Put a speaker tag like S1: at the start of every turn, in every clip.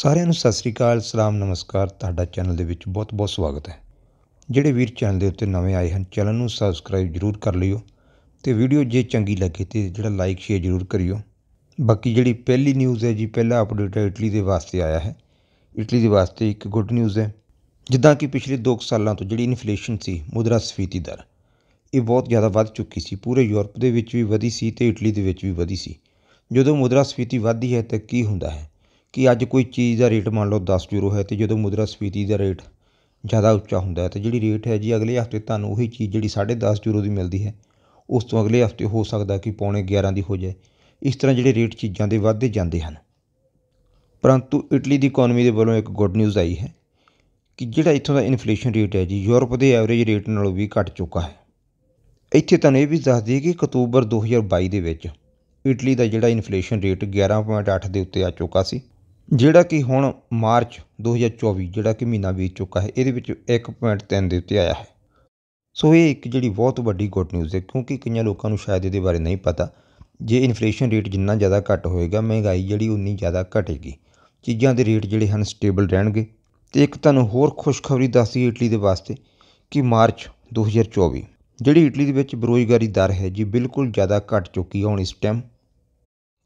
S1: ਸਾਰਿਆਂ ਨੂੰ ਸਤਿ ਸ੍ਰੀ ਅਕਾਲ ਸਲਾਮ ਨਮਸਕਾਰ ਤੁਹਾਡਾ ਚੈਨਲ ਦੇ ਵਿੱਚ ਬਹੁਤ-ਬਹੁਤ ਸਵਾਗਤ ਹੈ ਜਿਹੜੇ ਵੀਰ ਚੈਨਲ ਦੇ ਉੱਤੇ ਨਵੇਂ ਆਏ ਹਨ ਚੈਨਲ ਨੂੰ ਸਬਸਕ੍ਰਾਈਬ ਜਰੂਰ ਕਰ ਲਿਓ ਤੇ ਵੀਡੀਓ ਜੇ ਚੰਗੀ ਲੱਗੇ ਤੇ ਜਿਹੜਾ ਲਾਈਕ ਸ਼ੇਅਰ ਜਰੂਰ ਕਰਿਓ ਬਾਕੀ ਜਿਹੜੀ ਪਹਿਲੀ ਨਿਊਜ਼ ਹੈ ਜੀ ਪਹਿਲਾ ਅਪਡੇਟ ਹੈ ਇਟਲੀ ਦੇ ਵਾਸਤੇ ਆਇਆ ਹੈ ਇਟਲੀ ਦੇ ਵਾਸਤੇ ਇੱਕ ਗੁੱਡ ਨਿਊਜ਼ ਹੈ ਜਿੱਦਾਂ ਕਿ ਪਿਛਲੇ 2 ਸਾਲਾਂ ਤੋਂ ਜਿਹੜੀ ਇਨਫਲੇਸ਼ਨ ਸੀ ਮੁਦਰਾ ਸਫੀਤੀ ਦਰ ਇਹ ਬਹੁਤ ਜ਼ਿਆਦਾ ਵੱਧ ਚੁੱਕੀ ਸੀ ਪੂਰੇ ਯੂਰਪ ਦੇ ਵਿੱਚ ਵੀ ਵਧੀ ਸੀ ਤੇ ਇਟਲੀ ਦੇ ਵਿੱਚ ਵੀ ਵਧੀ ਸੀ ਜਦੋਂ ਮੁਦਰਾ ਸਫੀਤੀ ਵੱਧਦੀ ਹੈ ਤਾਂ ਕੀ ਹੁੰਦਾ ਹੈ ਕਿ ਅੱਜ ਕੋਈ ਚੀਜ਼ ਦਾ ਰੇਟ ਮੰਨ ਲਓ 10 ਯੂਰੋ ਹੈ ਤੇ ਜਦੋਂ ਮੁਦਰਾ ਸਫੀਤੀ ਦਾ ਰੇਟ ਜ਼ਿਆਦਾ ਉੱਚਾ ਹੁੰਦਾ ਹੈ ਤੇ ਜਿਹੜੀ ਰੇਟ ਹੈ ਜੀ ਅਗਲੇ ਹਫ਼ਤੇ ਤੁਹਾਨੂੰ ਉਹੀ ਚੀਜ਼ ਜਿਹੜੀ 10.5 ਯੂਰੋ ਦੀ ਮਿਲਦੀ ਹੈ ਉਸ ਤੋਂ ਅਗਲੇ ਹਫ਼ਤੇ ਹੋ ਸਕਦਾ ਕਿ ਪੌਣੇ 11 ਦੀ ਹੋ ਜਾਏ ਇਸ ਤਰ੍ਹਾਂ ਜਿਹੜੇ ਰੇਟ ਚੀਜ਼ਾਂ ਦੇ ਵੱਧਦੇ ਜਾਂਦੇ ਹਨ ਪਰੰਤੂ ਇਟਲੀ ਦੀ ਇਕਨੋਮੀ ਦੇ ਵੱਲੋਂ ਇੱਕ ਗੁੱਡ ਨਿਊਜ਼ ਆਈ ਹੈ ਕਿ ਜਿਹੜਾ ਇੱਥੋਂ ਦਾ ਇਨਫਲੇਸ਼ਨ ਰੇਟ ਹੈ ਜੀ ਯੂਰਪ ਦੇ ਐਵਰੇਜ ਰੇਟ ਨਾਲੋਂ ਵੀ ਘਟ ਚੁੱਕਾ ਹੈ ਇੱਥੇ ਤੁਹਾਨੂੰ ਇਹ ਵੀ ਦੱਸ ਦਈਏ ਕਿ ਅਕਤੂਬਰ 2022 ਦੇ ਵਿੱਚ ਇਟਲੀ ਦਾ ਜਿਹੜਾ ਇਨਫਲੇਸ਼ਨ ਰੇਟ 11.8 ਦੇ ਉੱਤੇ ਆ ਚੁੱਕਾ ਸੀ ਜਿਹੜਾ ਕਿ ਹੁਣ ਮਾਰਚ 2024 ਜਿਹੜਾ ਕਿ ਮਹੀਨਾ ਬੀਤ ਚੁੱਕਾ ਹੈ ਇਹਦੇ ਵਿੱਚ 1.3 ਦੇ ਉੱਤੇ ਆਇਆ ਹੈ ਸੋ ਇਹ ਇੱਕ ਜਿਹੜੀ ਬਹੁਤ ਵੱਡੀ ਗੁੱਡ ਨਿਊਜ਼ ਹੈ ਕਿਉਂਕਿ ਕਈਆਂ ਲੋਕਾਂ ਨੂੰ ਸ਼ਾਇਦ ਇਹਦੇ ਬਾਰੇ ਨਹੀਂ ਪਤਾ ਜੇ ਇਨਫਲੇਸ਼ਨ ਰੇਟ ਜਿੰਨਾ ਜ਼ਿਆਦਾ ਘਟ ਹੋਏਗਾ ਮਹਿੰਗਾਈ ਜਿਹੜੀ ਉਨੀ ਜ਼ਿਆਦਾ ਘਟੇਗੀ ਚੀਜ਼ਾਂ ਦੇ ਰੇਟ ਜਿਹੜੇ ਹਨ ਸਟੇਬਲ ਰਹਿਣਗੇ ਤੇ ਇੱਕ ਤੁਹਾਨੂੰ ਹੋਰ ਖੁਸ਼ਖਬਰੀ ਦੱਸਦੀ ਇਟਲੀ ਦੇ ਵਾਸਤੇ ਕਿ ਮਾਰਚ 2024 ਜਿਹੜੀ ਇਟਲੀ ਦੇ ਵਿੱਚ ਬਰੋਜਗਾਰੀ ਦਰ ਹੈ ਜੀ ਬਿਲਕੁਲ ਜ਼ਿਆਦਾ ਘਟ ਚੁੱਕੀ ਹੈ ਹੁਣ ਇਸ ਟਾਈਮ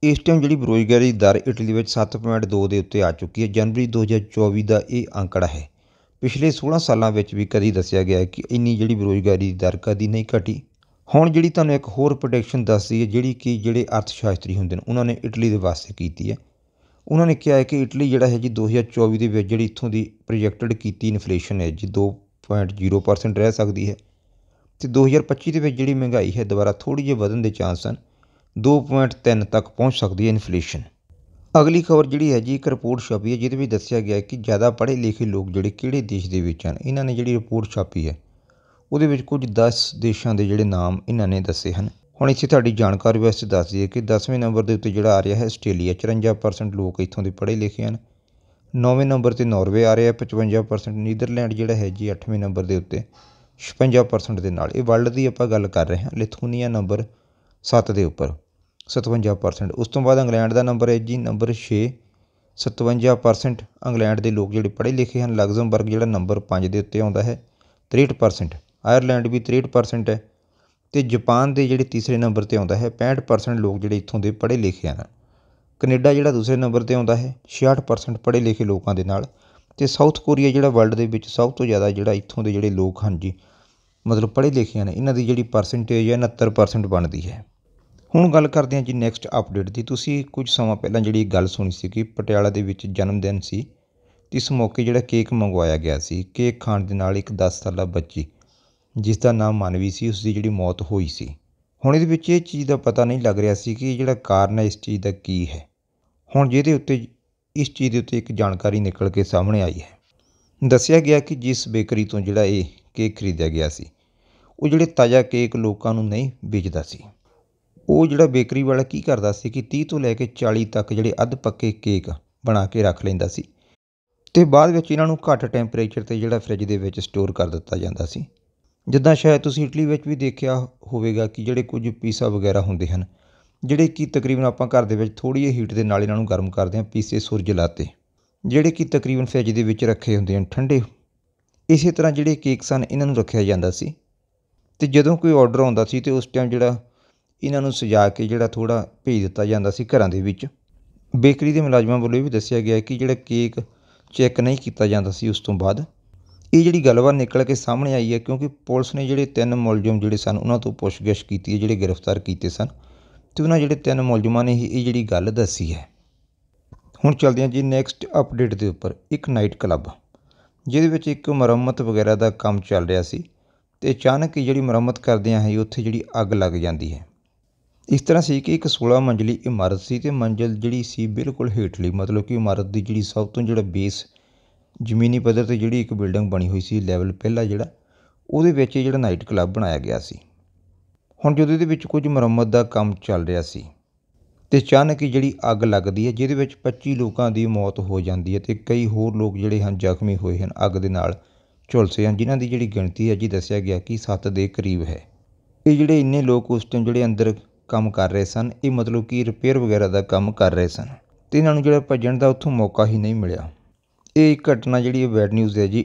S1: ਇਸ ਟਾਈਮ ਜਿਹੜੀ ਬੇਰੁਜ਼ਗਾਰੀ ਦਰ ਇਟਲੀ ਵਿੱਚ 7.2 ਦੇ ਉੱਤੇ ਆ ਚੁੱਕੀ ਹੈ ਜਨਵਰੀ 2024 ਦਾ ਇਹ ਅੰਕੜਾ ਹੈ ਪਿਛਲੇ 16 ਸਾਲਾਂ ਵਿੱਚ ਵੀ ਕਦੀ ਦੱਸਿਆ ਗਿਆ ਹੈ ਕਿ ਇੰਨੀ ਜਿਹੜੀ ਬੇਰੁਜ਼ਗਾਰੀ ਦੀ ਦਰ ਕਦੀ ਨਹੀਂ ਘਟੀ ਹੁਣ ਜਿਹੜੀ ਤੁਹਾਨੂੰ ਇੱਕ ਹੋਰ ਪ੍ਰੈਡਿਕਸ਼ਨ ਦੱਸਦੀ ਹੈ ਜਿਹੜੀ ਕਿ ਜਿਹੜੇ ਅਰਥਸ਼ਾਸਤਰੀ ਹੁੰਦੇ ਨੇ ਉਹਨਾਂ ਨੇ ਇਟਲੀ ਦੇ ਵਾਸਤੇ ਕੀਤੀ ਹੈ ਉਹਨਾਂ ਨੇ ਕਿਹਾ ਹੈ ਕਿ ਇਟਲੀ ਜਿਹੜਾ ਹੈ ਜੀ 2024 ਦੇ ਵਿੱਚ ਜਿਹੜੀ ਇੱਥੋਂ ਦੀ ਪ੍ਰੋਜੈਕਟਡ ਕੀਤੀ ਇਨਫਲੇਸ਼ਨ ਹੈ ਜੀ 2.0% ਰਹਿ ਸਕਦੀ ਹੈ ਤੇ 2025 ਦੇ ਵਿੱਚ ਜਿਹੜੀ ਮਹਿੰਗਾਈ ਹੈ ਦੁਬਾਰਾ ਥੋੜੀ ਜਿਹੀ ਵਧਣ ਦੇ ਚਾਂਸ ਹਨ 2.3 ਤੱਕ ਪਹੁੰਚ ਸਕਦੀ ਹੈ ਇਨਫਲੇਸ਼ਨ ਅਗਲੀ ਖਬਰ ਜਿਹੜੀ ਹੈ ਜੀ ਇੱਕ ਰਿਪੋਰਟ ਛਾਪੀ ਹੈ ਜਿਹਦੇ ਵਿੱਚ ਦੱਸਿਆ ਗਿਆ ਹੈ ਕਿ ਜ਼ਿਆਦਾ ਪੜ੍ਹੇ ਲਿਖੇ ਲੋਕ ਜਿਹੜੇ ਕਿਹੜੇ ਦੇਸ਼ ਦੇ ਵਿੱਚ ਹਨ ਇਹਨਾਂ ਨੇ ਜਿਹੜੀ ਰਿਪੋਰਟ ਛਾਪੀ ਹੈ ਉਹਦੇ ਵਿੱਚ ਕੁਝ 10 ਦੇਸ਼ਾਂ ਦੇ ਜਿਹੜੇ ਨਾਮ ਇਹਨਾਂ ਨੇ ਦੱਸੇ ਹਨ ਹੁਣ ਇੱਥੇ ਤੁਹਾਡੀ ਜਾਣਕਾਰੀ ਵਾਸਤੇ ਦੱਸ ਦਈਏ ਕਿ 10ਵੇਂ ਨੰਬਰ ਦੇ ਉੱਤੇ ਜਿਹੜਾ ਆ ਰਿਹਾ ਹੈ ਆਸਟ੍ਰੇਲੀਆ 54% ਲੋਕ ਇੱਥੋਂ ਦੇ ਪੜ੍ਹੇ ਲਿਖੇ ਹਨ 9ਵੇਂ ਨੰਬਰ ਤੇ ਨਾਰਵੇ ਆ ਰਿਹਾ ਹੈ 55% ਨੀਦਰਲੈਂਡ ਜਿਹੜਾ ਹੈ ਜੀ 8ਵੇਂ ਨੰਬਰ ਦੇ ਉੱਤੇ 56% ਦੇ ਨਾਲ ਇਹ ਵਰਲਡ ਦੀ ਆਪਾਂ ਗੱਲ ਕਰ ਰਹੇ ਹਾਂ ਲਿਥੂਨੀਆ ਨੰਬਰ 7 ਦੇ ਉੱਪਰ ਸਤਵੰਜਾ ਪਰਸੈਂਟ ਉਸ ਤੋਂ ਬਾਅਦ ਇੰਗਲੈਂਡ ਦਾ ਨੰਬਰ ਹੈ ਜੀ ਨੰਬਰ ਛੇ ਸਤਵੰਜਾ ਪਰਸੈਂਟ ਇੰਗਲੈਂਡ ਦੇ ਲੋਕ ਜਿਹੜੇ ਪੜ੍ਹੇ ਲਿਖੇ ਹਨ ਲਗਜ਼ਮਬਰਗ ਜਿਹੜਾ ਨੰਬਰ ਪੰਜ ਦੇ ਉੱਤੇ ਆਉਂਦਾ ਹੈ ਤ੍ਰੇਹਠ ਪਰਸੈਂਟ ਆਇਰਲੈਂਡ ਵੀ ਤ੍ਰੇਹਠ ਪਰਸੈਂਟ ਹੈ ਅਤੇ ਜਪਾਨ ਦੇ ਜਿਹੜੇ ਤੀਸਰੇ ਨੰਬਰ 'ਤੇ ਆਉਂਦਾ ਹੈ ਪੈਂਹਠ ਪਰਸੈਂਟ ਲੋਕ ਜਿਹੜੇ ਇੱਥੋਂ ਦੇ ਪੜ੍ਹੇ ਲਿਖੇ ਹਨ ਕਨੇਡਾ ਜਿਹੜਾ ਦੂਸਰੇ ਨੰਬਰ 'ਤੇ ਆਉਂਦਾ ਹੈ ਛਿਆਹਠ ਪਰਸੈਂਟ ਪੜ੍ਹੇ ਲਿਖੇ ਲੋਕਾਂ ਦੇ ਨਾਲ ਅਤੇ ਸਾਊਥ ਕੋਰੀਆ ਜਿਹੜਾ ਵਰਲਡ ਦੇ ਵਿੱਚ ਸਭ ਤੋਂ ਜ਼ਿਆਦਾ ਜਿਹੜਾ ਇੱਥੋਂ ਦੇ ਜਿਹੜੇ ਲੋਕ ਹਨ ਜੀ ਮਤਲਬ ਪੜ੍ਹੇ ਲਿਖੇ ਹਨ ਇਹਨਾਂ ਦੀ ਜਿਹੜੀ ਪਰਸੈਂਟੇਜ ਹੈ ਉਣਹੱਤਰ ਪਰਸੈਂਟ ਬਣਦੀ ਹੈ ਹੁਣ ਗੱਲ ਕਰਦੇ ਹਾਂ ਜੀ ਨੈਕਸਟ ਅਪਡੇਟ ਦੀ ਤੁਸੀਂ ਕੁਝ ਸਮਾਂ ਪਹਿਲਾਂ ਜਿਹੜੀ ਗੱਲ ਸੁਣੀ ਸੀ ਕਿ ਪਟਿਆਲਾ ਦੇ ਵਿੱਚ ਜਨਮ ਦਿਨ ਸੀ ਤੇ ਇਸ ਮੌਕੇ ਜਿਹੜਾ ਕੇਕ ਮੰਗਵਾਇਆ ਗਿਆ ਸੀ ਕੇਕ ਖਾਣ ਦੇ ਨਾਲ ਇੱਕ 10 ਸਾਲਾ ਬੱਚੀ ਜਿਸ ਦਾ ਨਾਮ ਮਨਵੀ ਸੀ ਉਸ ਦੀ ਜਿਹੜੀ ਮੌਤ ਹੋਈ ਸੀ ਹੁਣ ਇਹਦੇ ਵਿੱਚ ਇਹ ਚੀਜ਼ ਦਾ ਪਤਾ ਨਹੀਂ ਲੱਗ ਰਿਹਾ ਸੀ ਕਿ ਜਿਹੜਾ ਕਾਰਨ ਹੈ ਇਸ ਚੀਜ਼ ਦਾ ਕੀ ਹੈ ਹੁਣ ਜਿਹਦੇ ਉੱਤੇ ਇਸ ਚੀਜ਼ ਦੇ ਉੱਤੇ ਇੱਕ ਜਾਣਕਾਰੀ ਨਿਕਲ ਕੇ ਸਾਹਮਣੇ ਆਈ ਹੈ ਦੱਸਿਆ ਗਿਆ ਕਿ ਜਿਸ ਬੇਕਰੀ ਤੋਂ ਜਿਹੜਾ ਇਹ ਕੇਕ ਖਰੀਦਿਆ ਗਿਆ ਸੀ ਉਹ ਜਿਹੜੇ ਤਾਜ਼ਾ ਕੇਕ ਲੋਕਾਂ ਨੂੰ ਨਹੀਂ ਵੇਚਦਾ ਸੀ ਉਹ ਜਿਹੜਾ ਬੇਕਰੀ ਵਾਲਾ ਕੀ ਕਰਦਾ ਸੀ ਕਿ 30 ਤੋਂ ਲੈ ਕੇ 40 ਤੱਕ ਜਿਹੜੇ ਅੱਧ ਪੱਕੇ ਕੇਕ ਬਣਾ ਕੇ ਰੱਖ ਲੈਂਦਾ ਸੀ ਤੇ ਬਾਅਦ ਵਿੱਚ ਇਹਨਾਂ ਨੂੰ ਘੱਟ ਟੈਂਪਰੇਚਰ ਤੇ ਜਿਹੜਾ ਫ੍ਰਿਜ ਦੇ ਵਿੱਚ ਸਟੋਰ ਕਰ ਦਿੱਤਾ ਜਾਂਦਾ ਸੀ ਜਿੱਦਾਂ ਸ਼ਾਇਦ ਤੁਸੀਂ ਇਟਲੀ ਵਿੱਚ ਵੀ ਦੇਖਿਆ ਹੋਵੇਗਾ ਕਿ ਜਿਹੜੇ ਕੁਝ ਪੀਸਾ ਵਗੈਰਾ ਹੁੰਦੇ ਹਨ ਜਿਹੜੇ ਕਿ ਤਕਰੀਬਨ ਆਪਾਂ ਘਰ ਦੇ ਵਿੱਚ ਥੋੜੀ ਜਿਹੀ ਹੀਟ ਦੇ ਨਾਲ ਇਹਨਾਂ ਨੂੰ ਗਰਮ ਕਰਦੇ ਹਾਂ ਪੀਸੇ ਸੂਰਜ ਲਾਤੇ ਜਿਹੜੇ ਕਿ ਤਕਰੀਬਨ ਫ੍ਰਿਜ ਦੇ ਵਿੱਚ ਰੱਖੇ ਹੁੰਦੇ ਹਨ ਠੰਡੇ ਇਸੇ ਤਰ੍ਹਾਂ ਜਿਹੜੇ ਕੇਕ ਸਨ ਇਹਨਾਂ ਨੂੰ ਰੱਖਿਆ ਜਾਂਦਾ ਸੀ ਤੇ ਜਦੋਂ ਕੋਈ ਆਰਡਰ ਆਉਂਦਾ ਸੀ ਤੇ ਉਸ ਟਾਈਮ ਜਿਹੜਾ ਇਹਨਾਂ ਨੂੰ ਸਜਾ ਕੇ ਜਿਹੜਾ ਥੋੜਾ ਭੇਜ ਦਿੱਤਾ ਜਾਂਦਾ ਸੀ ਘਰਾਂ ਦੇ ਵਿੱਚ ਬੇਕਰੀ ਦੇ ਮੁਲਾਜ਼ਮਾਂ ਵੱਲੋਂ ਇਹ ਵੀ ਦੱਸਿਆ ਗਿਆ ਕਿ ਜਿਹੜਾ ਕੇਕ ਚੈੱਕ ਨਹੀਂ ਕੀਤਾ ਜਾਂਦਾ ਸੀ ਉਸ ਤੋਂ ਬਾਅਦ ਇਹ ਜਿਹੜੀ ਗੱਲਬਾਤ ਨਿਕਲ ਕੇ ਸਾਹਮਣੇ ਆਈ ਹੈ ਕਿਉਂਕਿ ਪੁਲਿਸ ਨੇ ਜਿਹੜੇ ਤਿੰਨ ਮੁਲਜ਼ਮ ਜਿਹੜੇ ਸਨ ਉਹਨਾਂ ਤੋਂ ਪੁੱਛਗਿੱਛ ਕੀਤੀ ਹੈ ਜਿਹੜੇ ਗ੍ਰਿਫਤਾਰ ਕੀਤੇ ਸਨ ਤੇ ਉਹਨਾਂ ਜਿਹੜੇ ਤਿੰਨ ਮੁਲਜ਼ਮਾਂ ਨੇ ਇਹ ਜਿਹੜੀ ਗੱਲ ਦੱਸੀ ਹੈ ਹੁਣ ਚਲਦੇ ਹਾਂ ਜੀ ਨੈਕਸਟ ਅਪਡੇਟ ਦੇ ਉੱਪਰ ਇੱਕ ਨਾਈਟ ਕਲੱਬ ਜਿਹਦੇ ਵਿੱਚ ਇੱਕ ਮੁਰੰਮਤ ਵਗੈਰਾ ਦਾ ਕੰਮ ਚੱਲ ਰਿਹਾ ਸੀ ਤੇ ਅਚਾਨਕ ਜਿਹੜੀ ਮੁਰੰਮਤ ਕਰਦਿਆਂ ਹੈ ਉੱਥੇ ਜਿਹੜੀ ਅੱਗ ਲੱਗ ਜਾਂਦੀ ਹੈ ਇਸ ਤਰ੍ਹਾਂ ਸੀ ਕਿ ਇੱਕ 16 ਮੰਜ਼ਲੀ ਇਮਾਰਤ ਸੀ ਤੇ ਮੰਜ਼ਲ ਜਿਹੜੀ ਸੀ ਬਿਲਕੁਲ ਹੇਠਲੀ ਮਤਲਬ ਕਿ ਇਮਾਰਤ ਦੀ ਜਿਹੜੀ ਸਭ ਤੋਂ ਜਿਹੜਾ ਬੇਸ ਜ਼ਮੀਨੀ ਪੱਧਰ 'ਤੇ ਜਿਹੜੀ ਇੱਕ ਬਿਲਡਿੰਗ ਬਣੀ ਹੋਈ ਸੀ ਲੈਵਲ ਪਹਿਲਾ ਜਿਹੜਾ ਉਹਦੇ ਵਿੱਚ ਜਿਹੜਾ ਨਾਈਟ ਕਲੱਬ ਬਣਾਇਆ ਗਿਆ ਸੀ ਹੁਣ ਜਦੋਂ ਇਹਦੇ ਵਿੱਚ ਕੁਝ ਮੁਰੰਮਤ ਦਾ ਕੰਮ ਚੱਲ ਰਿਹਾ ਸੀ ਤੇ ਅਚਾਨਕ ਹੀ ਜਿਹੜੀ ਅੱਗ ਲੱਗਦੀ ਹੈ ਜਿਹਦੇ ਵਿੱਚ 25 ਲੋਕਾਂ ਦੀ ਮੌਤ ਹੋ ਜਾਂਦੀ ਹੈ ਤੇ ਕਈ ਹੋਰ ਲੋਕ ਜਿਹੜੇ ਹਨ ਜ਼ਖਮੀ ਹੋਏ ਹਨ ਅੱਗ ਦੇ ਨਾਲ ਝੁਲਸੇ ਹਨ ਜਿਨ੍ਹਾਂ ਦੀ ਜਿਹੜੀ ਗਿਣਤੀ ਹੈ ਜੀ ਦੱਸਿਆ ਗਿਆ ਕਿ 7 ਦੇ ਕਰੀਬ ਹੈ ਇਹ ਜਿਹੜੇ ਇੰਨੇ ਲੋਕ ਉਸ ਟਾਈਮ ਜਿਹੜੇ ਅੰਦਰ ਕੰਮ ਕਰ ਰਹੇ ਸਨ ਇਹ ਮਤਲਬ ਕਿ ਰਿਪੇਅਰ ਵਗੈਰਾ ਦਾ ਕੰਮ ਕਰ ਰਹੇ ਸਨ ਤੇ ਇਹਨਾਂ ਨੂੰ ਜਿਹੜਾ ਭੱਜਣ ਦਾ ਉੱਥੋਂ ਮੌਕਾ ਹੀ ਨਹੀਂ ਮਿਲਿਆ ਇਹ ਘਟਨਾ ਜਿਹੜੀ ਇਹ ਬੈਡ ਨਿਊਜ਼ ਹੈ ਜੀ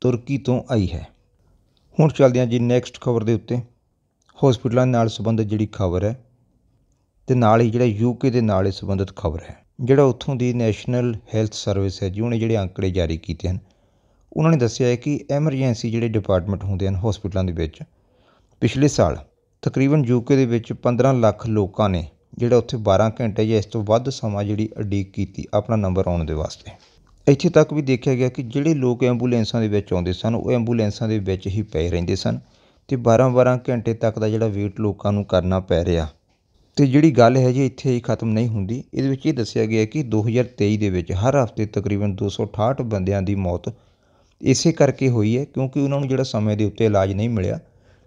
S1: ਤੁਰਕੀ ਤੋਂ ਆਈ ਹੈ ਹੁਣ ਚੱਲਦੇ ਹਾਂ ਜੀ ਨੈਕਸਟ ਖਬਰ ਦੇ ਉੱਤੇ ਹਸਪੀਟਲਾਂ ਨਾਲ ਸੰਬੰਧਿਤ ਜਿਹੜੀ ਖਬਰ ਹੈ ਤੇ ਨਾਲ ਹੀ ਜਿਹੜਾ ਯੂਕੇ ਦੇ ਨਾਲ ਇਹ ਸੰਬੰਧਿਤ ਖਬਰ ਹੈ ਜਿਹੜਾ ਉੱਥੋਂ ਦੀ ਨੈਸ਼ਨਲ ਹੈਲਥ ਸਰਵਿਸ ਹੈ ਜੀ ਉਹਨੇ ਜਿਹੜੇ ਅੰਕੜੇ ਜਾਰੀ ਕੀਤੇ ਹਨ ਉਹਨਾਂ ਨੇ ਦੱਸਿਆ ਹੈ ਕਿ ਐਮਰਜੈਂਸੀ ਜਿਹੜੇ ਡਿਪਾਰਟਮੈਂਟ ਹੁੰਦੇ ਹਨ ਹਸਪੀਟਲਾਂ ਦੇ ਵਿੱਚ ਪਿਛਲੇ ਸਾਲ ਤਕਰੀਬਨ ਯੂਕੇ ਦੇ ਵਿੱਚ ਪੰਦਰਾਂ ਲੱਖ ਲੋਕਾਂ ਨੇ ਜਿਹੜਾ ਉੱਥੇ ਬਾਰਾਂ ਘੰਟੇ ਜਾਂ ਇਸ ਤੋਂ ਵੱਧ ਸਮਾਂ ਜਿਹੜੀ ਉਡੀਕ ਕੀਤੀ ਆਪਣਾ ਨੰਬਰ ਆਉਣ ਦੇ ਵਾਸਤੇ ਇੱਥੇ ਤੱਕ ਵੀ ਦੇਖਿਆ ਗਿਆ ਕਿ ਜਿਹੜੇ ਲੋਕ ਐਂਬੂਲੈਂਸਾਂ ਦੇ ਵਿੱਚ ਆਉਂਦੇ ਸਨ ਉਹ ਐਂਬੂਲੈਂਸਾਂ ਦੇ ਵਿੱਚ ਹੀ ਪਏ ਰਹਿੰਦੇ ਸਨ ਤੇ 12-12 ਘੰਟੇ ਤੱਕ ਦਾ ਜਿਹੜਾ ਵੇਟ ਲੋਕਾਂ ਨੂੰ ਕਰਨਾ ਪੈ ਰਿਹਾ ਤੇ ਜਿਹੜੀ ਗੱਲ ਹੈ ਜੀ ਇੱਥੇ ਹੀ ਖਤਮ ਨਹੀਂ ਹੁੰਦੀ ਇਹਦੇ ਵਿੱਚ ਇਹ ਦੱਸਿਆ ਗਿਆ ਕਿ 2023 ਦੇ ਵਿੱਚ ਹਰ ਹਫ਼ਤੇ ਤਕਰੀਬਨ 268 ਬੰਦਿਆਂ ਦੀ ਮੌਤ ਇਸੇ ਕਰਕੇ ਹੋਈ ਹੈ ਕਿਉਂਕਿ ਉਹਨਾਂ ਨੂੰ ਜਿਹੜਾ ਸਮੇਂ ਦੇ ਉੱਤੇ ਇਲਾਜ ਨਹੀਂ ਮਿਲਿਆ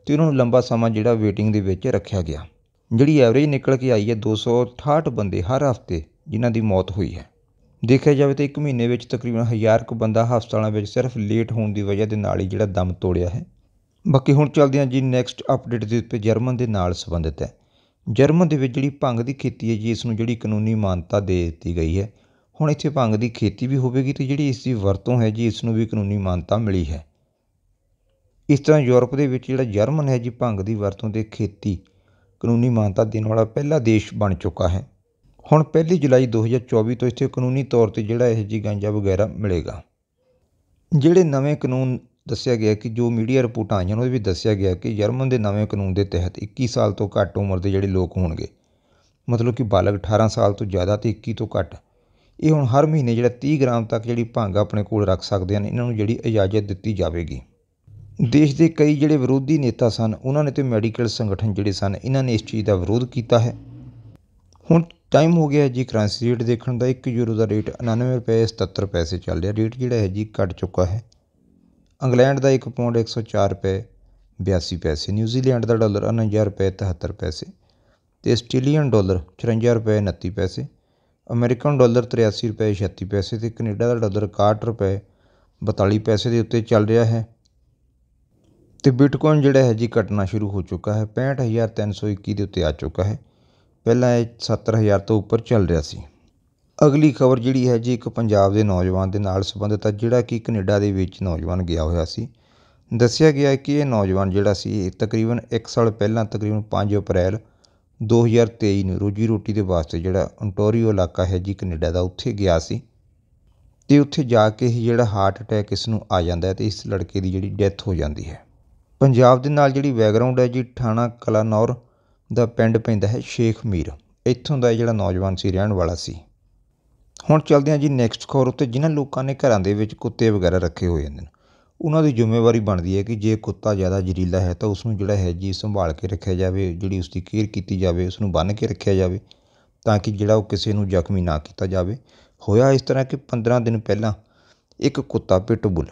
S1: ਤੇ ਉਹਨਾਂ ਨੂੰ ਲੰਬਾ ਸਮਾਂ ਜਿਹੜਾ ਵੇਟਿੰਗ ਦੇ ਵਿੱਚ ਰੱਖਿਆ ਗਿਆ ਜਿਹੜੀ ਐਵਰੇਜ ਨਿਕਲ ਕੇ ਆਈ ਹੈ 268 ਬੰਦੇ ਹਰ ਹਫਤੇ ਜਿਨ੍ਹਾਂ ਦੀ ਮੌਤ ਹੋਈ ਹੈ ਦੇਖਿਆ ਜਾਵੇ ਤਾਂ 1 ਮਹੀਨੇ ਵਿੱਚ ਤਕਰੀਬਨ 1000 ਕੁ ਬੰਦਾ ਹਸਪਤਾਲਾਂ ਵਿੱਚ ਸਿਰਫ ਲੇਟ ਹੋਣ ਦੀ ਵਜ੍ਹਾ ਦੇ ਨਾਲ ਹੀ ਜਿਹੜਾ ਦਮ ਤੋੜਿਆ ਹੈ ਬਾਕੀ ਹੁਣ ਚੱਲਦੇ ਹਾਂ ਜੀ ਨੈਕਸਟ ਅਪਡੇਟ ਦੇ ਉੱਤੇ ਜਰਮਨ ਦੇ ਨਾਲ ਸੰਬੰਧਿਤ ਹੈ ਜਰਮਨ ਦੇ ਵਿੱਚ ਜਿਹੜੀ ਭੰਗ ਦੀ ਖੇਤੀ ਹੈ ਜੀ ਇਸ ਨੂੰ ਜਿਹੜੀ ਕਾਨੂੰਨੀ ਮਾਨਤਾ ਦੇ ਦਿੱਤੀ ਗਈ ਹੈ ਹੁਣ ਇੱਥੇ ਭੰਗ ਦੀ ਖੇਤੀ ਵੀ ਹੋਵੇਗੀ ਤੇ ਜਿਹੜੀ ਇਸ ਦੀ ਵਰਤੋਂ ਹੈ ਜੀ ਇਸ ਨੂੰ ਵੀ ਕਾਨੂੰਨੀ ਮਾਨਤਾ ਮਿਲੀ ਹੈ ਇਸ ਤਰ੍ਹਾਂ ਯੂਰਪ ਦੇ ਵਿੱਚ ਜਿਹੜਾ ਜਰਮਨ ਹੈ ਜੀ ਭੰਗ ਦੀ ਵਰਤੋਂ ਦੇ ਖੇਤੀ ਕਾਨੂੰਨੀ ਮਾਨਤਾ ਦੇਣ ਵਾਲਾ ਪਹਿਲਾ ਦੇਸ਼ ਬਣ ਚੁੱਕਾ ਹੈ ਹੁਣ 1 ਜੁਲਾਈ 2024 ਤੋਂ ਇੱਥੇ ਕਾਨੂੰਨੀ ਤੌਰ ਤੇ ਜਿਹੜਾ ਇਹ ਜੀ ਗਾਂਜਾ ਵਗੈਰਾ ਮਿਲੇਗਾ ਜਿਹੜੇ ਨਵੇਂ ਕਾਨੂੰਨ ਦੱਸਿਆ ਗਿਆ ਕਿ ਜੋ ਮੀਡੀਆ ਰਿਪੋਰਟਾਂ ਆਈਆਂ ਉਹਦੇ ਵਿੱਚ ਦੱਸਿਆ ਗਿਆ ਕਿ ਜਰਮਨ ਦੇ ਨਵੇਂ ਕਾਨੂੰਨ ਦੇ ਤਹਿਤ 21 ਸਾਲ ਤੋਂ ਘੱਟ ਉਮਰ ਦੇ ਜਿਹੜੇ ਲੋਕ ਹੋਣਗੇ ਮਤਲਬ ਕਿ ਬਾਲਗ 18 ਸਾਲ ਤੋਂ ਜ਼ਿਆਦਾ ਤੇ 21 ਤੋਂ ਘੱਟ ਇਹ ਹੁਣ ਹਰ ਮਹੀਨੇ ਜਿਹੜਾ 30 ਗ੍ਰਾਮ ਤੱਕ ਜਿਹੜੀ ਭੰਗ ਆਪਣੇ ਕੋਲ ਰੱਖ ਸਕਦੇ ਹਨ ਇਹਨਾਂ ਨੂੰ ਜਿਹੜੀ ਇਜਾਜ਼ਤ ਦਿੱਤੀ ਜਾਵੇਗੀ ਦੇਸ਼ ਦੇ ਕਈ ਜਿਹੜੇ ਵਿਰੋਧੀ ਨੇਤਾ ਸਨ ਉਹਨਾਂ ਨੇ ਤੇ ਮੈਡੀਕਲ ਸੰਗਠਨ ਜਿਹੜੇ ਸਨ ਇਹਨਾਂ ਨੇ ਇਸ ਚੀਜ਼ ਦਾ ਵਿਰੋਧ ਕੀਤਾ ਹੈ ਹੁਣ ਟਾਈਮ ਹੋ ਗਿਆ ਜੀ ਕਰੰਸੀ ਰੇਟ ਦੇਖਣ ਦਾ 1 ਯੂਰੋ ਦਾ ਰੇਟ 99 ਰੁਪਏ 77 ਪੈਸੇ ਚੱਲ ਰਿਹਾ ਰੇਟ ਜਿਹੜਾ ਹੈ ਜੀ ਘਟ ਚੁੱਕਾ ਹੈ ਇੰਗਲੈਂਡ ਦਾ 1 ਪਾਉਂਡ 104 ਰੁਪਏ 82 ਪੈਸੇ ਨਿਊਜ਼ੀਲੈਂਡ ਦਾ ਡਾਲਰ 49 ਰੁਪਏ 73 ਪੈਸੇ ਤੇ ਆਸਟ੍ਰੇਲੀਅਨ ਡਾਲਰ 54 ਰੁਪਏ 29 ਪੈਸੇ ਅਮਰੀਕਨ ਡਾਲਰ 83 ਰੁਪਏ 36 ਪੈਸੇ ਤੇ ਕੈਨੇਡਾ ਦਾ ਡਾਲਰ 61 ਰੁਪਏ 42 ਪੈਸੇ ਦੇ ਉੱਤੇ ਚੱਲ ਰਿਹਾ ਹੈ ਤੇ ਬਿਟਕੋਇਨ ਜਿਹੜਾ ਹੈ ਜੀ ਘਟਣਾ ਸ਼ੁਰੂ ਹੋ ਚੁੱਕਾ ਹੈ 65321 ਦੇ ਉੱਤੇ ਆ ਚੁੱਕਾ ਹੈ ਪਹਿਲਾਂ ਇਹ 70000 ਤੋਂ ਉੱਪਰ ਚੱਲ ਰਿਹਾ ਸੀ ਅਗਲੀ ਖਬਰ ਜਿਹੜੀ ਹੈ ਜੀ ਇੱਕ ਪੰਜਾਬ ਦੇ ਨੌਜਵਾਨ ਦੇ ਨਾਲ ਸੰਬੰਧਿਤ ਹੈ ਜਿਹੜਾ ਕਿ ਕੈਨੇਡਾ ਦੇ ਵਿੱਚ ਨੌਜਵਾਨ ਗਿਆ ਹੋਇਆ ਸੀ ਦੱਸਿਆ ਗਿਆ ਕਿ ਇਹ ਨੌਜਵਾਨ ਜਿਹੜਾ ਸੀ ਇਹ ਤਕਰੀਬਨ 1 ਸਾਲ ਪਹਿਲਾਂ ਤਕਰੀਬਨ 5 ਅਪ੍ਰੈਲ 2023 ਨੂੰ ਰੋਜੀ ਰੋਟੀ ਦੇ ਵਾਸਤੇ ਜਿਹੜਾ ਅੰਟੋਰੀਓ ਇਲਾਕਾ ਹੈ ਜੀ ਕੈਨੇਡਾ ਦਾ ਉੱਥੇ ਗਿਆ ਸੀ ਤੇ ਉੱਥੇ ਜਾ ਕੇ ਹੀ ਜਿਹੜਾ ਹਾਰਟ ਅਟੈਕ ਇਸ ਨੂੰ ਆ ਜਾਂਦਾ ਹੈ ਤੇ ਇਸ ਲੜਕੇ ਦੀ ਜਿਹੜੀ ਡੈਥ ਹੋ ਜਾਂਦੀ ਹੈ ਪੰਜਾਬ ਦੇ ਨਾਲ ਜਿਹੜੀ ਬੈਕਗ੍ਰਾਉਂਡ ਹੈ ਜੀ ਠਾਣਾ ਕਲਾਨੌਰ ਦਾ ਪਿੰਡ ਪੈਂਦਾ ਹੈ ਸ਼ੇਖ ਮੀਰ ਇੱਥੋਂ ਦਾ ਜਿਹੜਾ ਨੌਜਵਾਨ ਸੀ ਰਹਿਣ ਵਾਲਾ ਸੀ ਹੁਣ ਚੱਲਦੇ ਹਾਂ ਜੀ ਨੈਕਸਟ ਖੌਰ ਉੱਤੇ ਜਿਨ੍ਹਾਂ ਲੋਕਾਂ ਨੇ ਘਰਾਂ ਦੇ ਵਿੱਚ ਕੁੱਤੇ ਵਗੈਰਾ ਰੱਖੇ ਹੋਏ ਹੁੰਦੇ ਨੇ ਉਹਨਾਂ ਦੀ ਜ਼ਿੰਮੇਵਾਰੀ ਬਣਦੀ ਹੈ ਕਿ ਜੇ ਕੁੱਤਾ ਜ਼ਿਆਦਾ ਜ਼ਰੀਲਾ ਹੈ ਤਾਂ ਉਸ ਨੂੰ ਜਿਹੜਾ ਹੈ ਜੀ ਸੰਭਾਲ ਕੇ ਰੱਖਿਆ ਜਾਵੇ ਜਿਹੜੀ ਉਸ ਦੀ ਕੇਅਰ ਕੀਤੀ ਜਾਵੇ ਉਸ ਨੂੰ ਬੰਨ੍ਹ ਕੇ ਰੱਖਿਆ ਜਾਵੇ ਤਾਂ ਕਿ ਜਿਹੜਾ ਉਹ ਕਿਸੇ ਨੂੰ ਜ਼ਖਮੀ ਨਾ ਕੀਤਾ ਜਾਵੇ ਹੋਇਆ ਇਸ ਤਰ੍ਹਾਂ ਕਿ 15 ਦਿਨ ਪਹਿਲਾਂ ਇੱਕ ਕੁੱਤਾ ਪਿਟਬੁਲ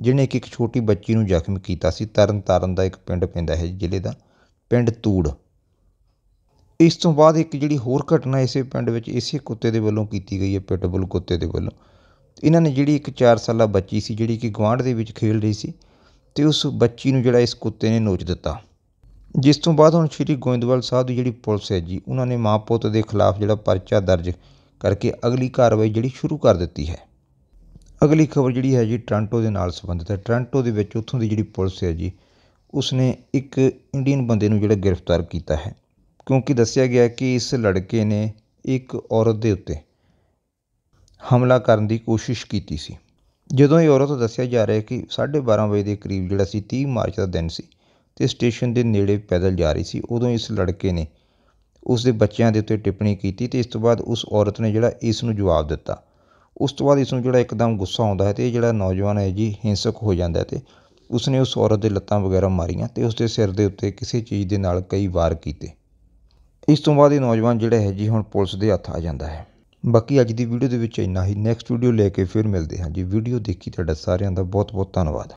S1: ਜਿਹਨੇ ਕਿ ਇੱਕ ਛੋਟੀ ਬੱਚੀ ਨੂੰ ਜ਼ਖਮ ਕੀਤਾ ਸੀ ਤਰਨ ਤਾਰਨ ਦਾ ਇੱਕ ਪਿੰਡ ਪੈਂਦਾ ਹੈ ਜ਼ਿਲ੍ਹੇ ਦਾ ਪਿੰਡ ਤੂੜ ਇਸ ਤੋਂ ਬਾਅਦ ਇੱਕ ਜਿਹੜੀ ਹੋਰ ਘਟਨਾ ਇਸੇ ਪਿੰਡ ਵਿੱਚ ਇਸੇ ਕੁੱਤੇ ਦੇ ਵੱਲੋਂ ਕੀਤੀ ਗਈ ਹੈ ਪਿਟਬੁਲ ਕੁੱਤੇ ਦੇ ਵੱਲੋਂ ਇਹਨਾਂ ਨੇ ਜਿਹੜੀ ਇੱਕ 4 ਸਾਲਾ ਬੱਚੀ ਸੀ ਜਿਹੜੀ ਕਿ ਗਵਾਂਢ ਦੇ ਵਿੱਚ ਖੇਡ ਰਹੀ ਸੀ ਤੇ ਉਸ ਬੱਚੀ ਨੂੰ ਜਿਹੜਾ ਇਸ ਕੁੱਤੇ ਨੇ ਨੋਚ ਦਿੱਤਾ ਜਿਸ ਤੋਂ ਬਾਅਦ ਹੁਣ ਸ਼੍ਰੀ ਗੋਇੰਦਵਾਲ ਸਾਹਿਬ ਦੀ ਜਿਹੜੀ ਪੁਲਿਸ ਹੈ ਜੀ ਉਹਨਾਂ ਨੇ ਮਾਂ ਪੁੱਤ ਦੇ ਖਿਲਾਫ ਜਿਹੜਾ ਪਰਚਾ ਦਰਜ ਕਰਕੇ ਅਗਲੀ ਕਾਰਵਾਈ ਜਿਹੜੀ ਸ਼ੁਰੂ ਕਰ ਦਿੱਤੀ ਹੈ ਅਗਲੀ ਖਬਰ ਜਿਹੜੀ ਹੈ ਜੀ ਟ੍ਰਾਂਟੋ ਦੇ ਨਾਲ ਸੰਬੰਧਿਤ ਹੈ ਟ੍ਰਾਂਟੋ ਦੇ ਵਿੱਚ ਉੱਥੋਂ ਦੀ ਜਿਹੜੀ ਪੁਲਿਸ ਹੈ ਜੀ ਉਸਨੇ ਇੱਕ ਇੰਡੀਅਨ ਬੰਦੇ ਨੂੰ ਜਿਹੜਾ ਗ੍ਰਿਫਤਾਰ ਕੀਤਾ ਹੈ ਕਿਉਂਕਿ ਦੱਸਿਆ ਗਿਆ ਕਿ ਇਸ ਲੜਕੇ ਨੇ ਇੱਕ ਔਰਤ ਦੇ ਉੱਤੇ ਹਮਲਾ ਕਰਨ ਦੀ ਕੋਸ਼ਿਸ਼ ਕੀਤੀ ਸੀ ਜਦੋਂ ਇਹ ਔਰਤ ਦੱਸਿਆ ਜਾ ਰਿਹਾ ਕਿ 12:30 ਵਜੇ ਦੇ ਕਰੀਬ ਜਿਹੜਾ ਸੀ 30 ਮਾਰਚ ਦਾ ਦਿਨ ਸੀ ਤੇ ਸਟੇਸ਼ਨ ਦੇ ਨੇੜੇ ਪੈਦਲ ਜਾ ਰਹੀ ਸੀ ਉਦੋਂ ਇਸ ਲੜਕੇ ਨੇ ਉਸ ਦੇ ਬੱਚਿਆਂ ਦੇ ਉੱਤੇ ਟਿੱਪਣੀ ਕੀਤੀ ਤੇ ਇਸ ਤੋਂ ਬਾਅਦ ਉਸ ਔਰਤ ਨੇ ਜਿਹੜਾ ਇਸ ਨੂੰ ਜਵਾਬ ਦਿੱਤਾ ਉਸ ਤੋਂ ਬਾਅਦ ਇਸ ਨੂੰ ਜਿਹੜਾ ਇੱਕਦਮ ਗੁੱਸਾ ਆਉਂਦਾ ਹੈ ਤੇ ਇਹ ਜਿਹੜਾ ਨੌਜਵਾਨ ਹੈ ਜੀ ਹਿੰਸਕ ਹੋ ਜਾਂਦਾ ਤੇ ਉਸਨੇ ਉਸ ਔਰਤ ਦੇ ਲੱਤਾਂ ਵਗੈਰਾ ਮਾਰੀਆਂ ਤੇ ਉਸਦੇ ਸਿਰ ਦੇ ਉੱਤੇ ਕਿਸੇ ਚੀਜ਼ ਦੇ ਨਾਲ ਕਈ ਵਾਰ ਕੀਤੇ ਇਸ ਤੋਂ ਬਾਅਦ ਇਹ ਨੌਜਵਾਨ ਜਿਹੜਾ ਹੈ ਜੀ ਹੁਣ ਪੁਲਿਸ ਦੇ ਹੱਥ ਆ ਜਾਂਦਾ ਹੈ ਬਾਕੀ ਅੱਜ ਦੀ ਵੀਡੀਓ ਦੇ ਵਿੱਚ ਇੰਨਾ ਹੀ ਨੈਕਸਟ ਵੀਡੀਓ ਲੈ ਕੇ ਫਿਰ ਮਿਲਦੇ ਹਾਂ ਜੀ ਵੀਡੀਓ ਦੇਖੀ ਤੁਹਾਡਾ ਸਾਰਿਆਂ ਦਾ ਬਹੁਤ ਬਹੁਤ ਧੰਨਵਾਦ